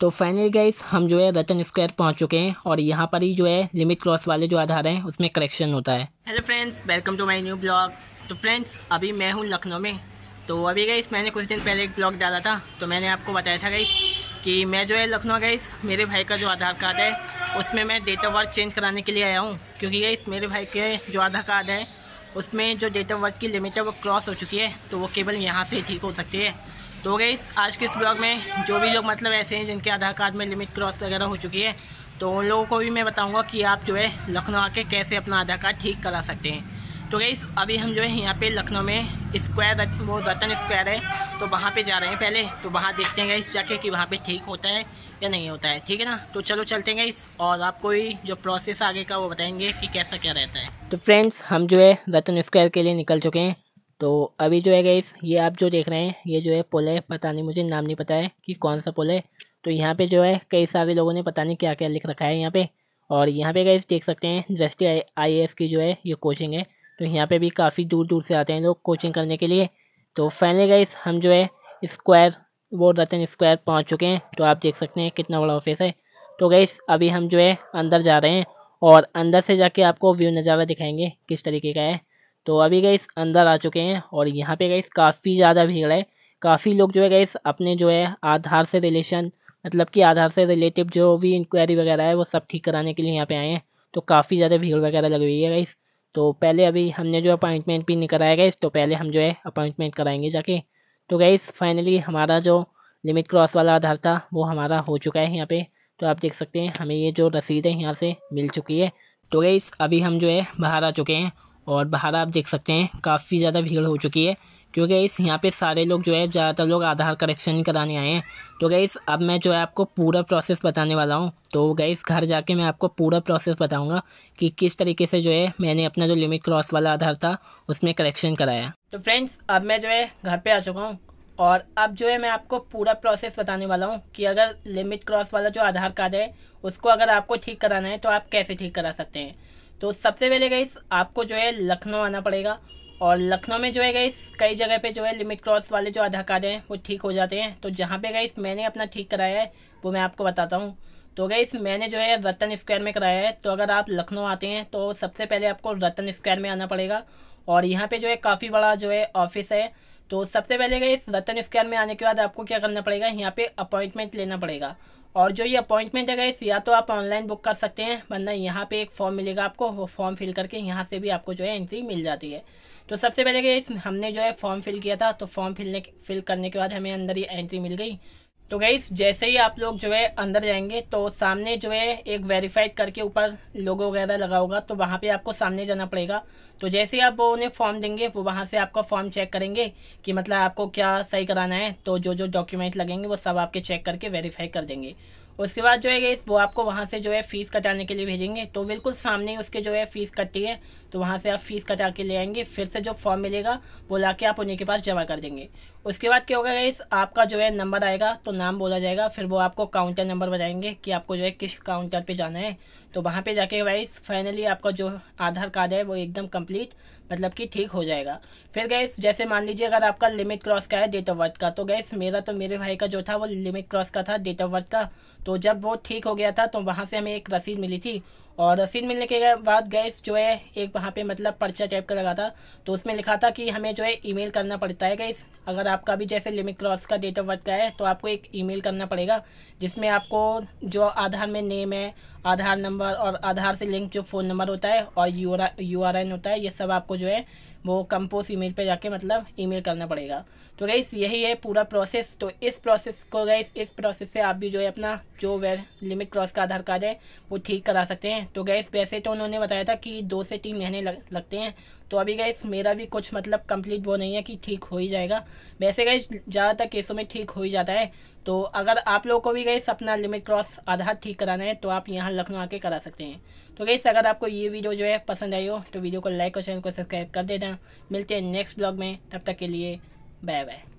तो finally guys हम जो है रतन स्क्वायर पहुंच चुके हैं और यहाँ पर ही जो है लिमिट क्रॉस वाले जो आधार हैं उसमें करेक्शन होता है hello friends welcome to my new blog तो फ्रेंड्स अभी मैं हूँ लखनऊ में तो अभी गाइस मैंने कुछ दिन पहले एक ब्लॉग डाला था तो मैंने आपको बताया था गई कि मैं जो है लखनऊ गई मेरे भाई का जो आधार कार्ड है उसमें मैं डेट ऑफ बर्थ चेंज कराने के लिए आया हूँ क्योंकि गई मेरे भाई के जो आधार कार्ड है उसमें जो डेट ऑफ बर्थ की लिमिट है वो क्रॉस हो चुकी है तो वो केवल यहाँ से ठीक हो सकती है तो गई आज के इस ब्लॉग में जो भी लोग मतलब ऐसे हैं जिनके आधार कार्ड में लिमिट क्रॉस वगैरह हो चुकी है तो उन लोगों को भी मैं बताऊंगा कि आप जो है लखनऊ आके कैसे अपना आधार कार्ड ठीक करा सकते हैं तो गई अभी हम जो है यहाँ पे लखनऊ में स्क्वायर वो रतन स्क्वायर है तो वहाँ पे जा रहे हैं पहले तो वहाँ देखते हैं इस जाके कि वहाँ पे ठीक होता है या नहीं होता है ठीक है ना तो चलो चलते हैं इस और आपको ही जो प्रोसेस आगे का वो बताएंगे कि कैसा क्या रहता है तो फ्रेंड्स हम जो है रतन स्क्वायर के लिए निकल चुके हैं तो अभी जो है गईस ये आप जो देख रहे हैं ये जो है पुल है पता नहीं मुझे नाम नहीं पता है कि कौन सा पुल है तो यहाँ पे जो है कई सारे लोगों ने पता नहीं क्या क्या लिख रखा है यहाँ पे और यहाँ पे गईस देख सकते हैं दृष्टि आई की जो है ये कोचिंग है तो यहाँ पे भी काफ़ी दूर दूर से आते हैं लोग कोचिंग करने के लिए तो फाइनली गईस हम जो है स्क्वायर वो रतन स्क्वायर पहुँच चुके हैं तो आप देख सकते हैं कितना बड़ा ऑफिस है तो गईस अभी हम जो है अंदर जा रहे हैं और अंदर से जाके आपको व्यू नज़ारा दिखाएंगे किस तरीके का है तो अभी गैस अंदर आ चुके हैं और यहाँ पे गैस काफ़ी ज़्यादा भीड़ है काफ़ी लोग जो है गए अपने जो है आधार से रिलेशन मतलब कि आधार से रिलेटिव जो भी इंक्वायरी वगैरह है वो सब ठीक कराने के लिए यहाँ पे आए हैं तो काफ़ी ज़्यादा भीड़ वगैरह लगी हुई है गई तो पहले अभी हमने जो अपॉइंटमेंट भी नहीं कराया गैस तो पहले हम जो है अपॉइंटमेंट कराएंगे जाके तो गई फाइनली हमारा जो लिमिट क्रॉस वाला आधार था वो हमारा हो चुका है यहाँ पे तो आप देख सकते हैं हमें ये जो रसीद है यहाँ से मिल चुकी है तो गई अभी हम जो है बाहर आ चुके हैं और बाहर आप देख सकते हैं काफ़ी ज़्यादा भीड़ हो चुकी है क्योंकि तो इस यहाँ पे सारे लोग जो है ज़्यादातर लोग आधार करेक्शन कराने आए हैं तो गई अब मैं जो है आपको पूरा प्रोसेस बताने वाला हूँ तो गई घर जाके मैं आपको पूरा प्रोसेस बताऊँगा कि किस तरीके से जो है मैंने अपना जो लिमिट क्रॉस वाला आधार था उसमें करेक्शन कराया तो फ्रेंड्स अब मैं जो है घर पर आ चुका हूँ और अब जो है मैं आपको पूरा प्रोसेस बताने वाला हूँ कि अगर लिमिट क्रॉस वाला जो आधार कार्ड है उसको अगर आपको ठीक कराना है तो आप कैसे ठीक करा सकते हैं तो सबसे पहले गई आपको जो है लखनऊ आना पड़ेगा और लखनऊ में जो है गई कई जगह पे जो है लिमिट क्रॉस वाले जो आधार कार्ड हैं वो ठीक हो जाते हैं तो जहाँ पे गई मैंने अपना ठीक कराया है वो मैं आपको बताता हूँ तो गई मैंने जो है रतन स्क्वायर में कराया है तो अगर आप लखनऊ आते हैं तो सबसे पहले आपको रतन स्क्वायर में आना पड़ेगा और यहाँ पे जो है काफ़ी बड़ा जो है ऑफिस है तो सबसे पहले गई रतन स्क्वायर में आने के बाद आपको क्या करना पड़ेगा यहाँ पे अपॉइंटमेंट लेना पड़ेगा और जो ये अपॉइंटमेंट है इस या तो आप ऑनलाइन बुक कर सकते हैं वरना यहाँ पे एक फॉर्म मिलेगा आपको वो फॉर्म फिल करके यहाँ से भी आपको जो है एंट्री मिल जाती है तो सबसे पहले गैस हमने जो है फॉर्म फिल किया था तो फॉर्म फिलने फिल करने के बाद हमें अंदर ये एंट्री मिल गई तो गई जैसे ही आप लोग जो है अंदर जाएंगे तो सामने जो है एक वेरीफाइड करके ऊपर लोगो वगैरह लगा होगा तो वहाँ पे आपको सामने जाना पड़ेगा तो जैसे ही आप वो उन्हें फॉर्म देंगे वो वहाँ से आपका फॉर्म चेक करेंगे कि मतलब आपको क्या सही कराना है तो जो जो डॉक्यूमेंट लगेंगे वो सब आपके चेक करके वेरीफाई कर देंगे उसके बाद जो है गई वो आपको वहाँ से जो है फ़ीस कटाने के लिए भेजेंगे तो बिल्कुल सामने ही उसके जो है फ़ीस कटती है तो वहाँ से आप फ़ीस कटा के ले आएंगे फिर से जो फॉर्म मिलेगा वो ला के आप उन्हीं के पास जमा कर देंगे उसके बाद क्या होगा इस आपका जो है नंबर आएगा तो नाम बोला जाएगा फिर वो आपको काउंटर नंबर बताएंगे कि आपको जो है किस काउंटर पर जाना है तो वहाँ पर जाके वाइस फाइनली आपका जो आधार कार्ड है वो एकदम कम्प्लीट मतलब कि ठीक हो जाएगा फिर गैस जैसे मान लीजिए अगर आपका लिमिट क्रॉस का है डेट ऑफ बर्थ का तो गैस मेरा तो मेरे भाई का जो था वो लिमिट क्रॉस का था डेट ऑफ बर्थ का तो जब वो ठीक हो गया था तो वहाँ से हमें एक रसीद मिली थी और रसीद मिलने के बाद गैस जो है एक वहाँ पे मतलब पर्चा टाइप का लगा था तो उसमें लिखा था कि हमें जो है ईमेल करना पड़ता है गैस अगर आपका भी जैसे लिमिट क्रॉस का डेट ऑफ बर्थ का है तो आपको एक ईमेल करना पड़ेगा जिसमें आपको जो आधार में नेम है आधार नंबर और आधार से लिंक जो फ़ोन नंबर होता है और यू आर एन होता है ये सब आपको जो है वो कंपोज ईमेल पे जाके मतलब ईमेल करना पड़ेगा तो गैस यही है पूरा प्रोसेस तो इस प्रोसेस को गैस इस प्रोसेस से आप भी जो है अपना जो वेर लिमिट क्रॉस का आधार कार्ड है वो ठीक करा सकते हैं तो गैस वैसे तो उन्होंने बताया था कि दो से तीन महीने लग, लगते हैं तो अभी गैस मेरा भी कुछ मतलब कंप्लीट वो नहीं है कि ठीक हो ही जाएगा वैसे गैस ज़्यादातर केसों में ठीक हो ही जाता है तो अगर आप लोगों को भी गैस अपना लिमिट क्रॉस आधार ठीक कराना है तो आप यहाँ लखनऊ आके करा सकते हैं तो गैस अगर आपको ये वीडियो जो है पसंद आई हो तो वीडियो को लाइक और चैनल को सब्सक्राइब कर देना मिलते हैं नेक्स्ट ब्लॉग में तब तक के लिए बाय बाय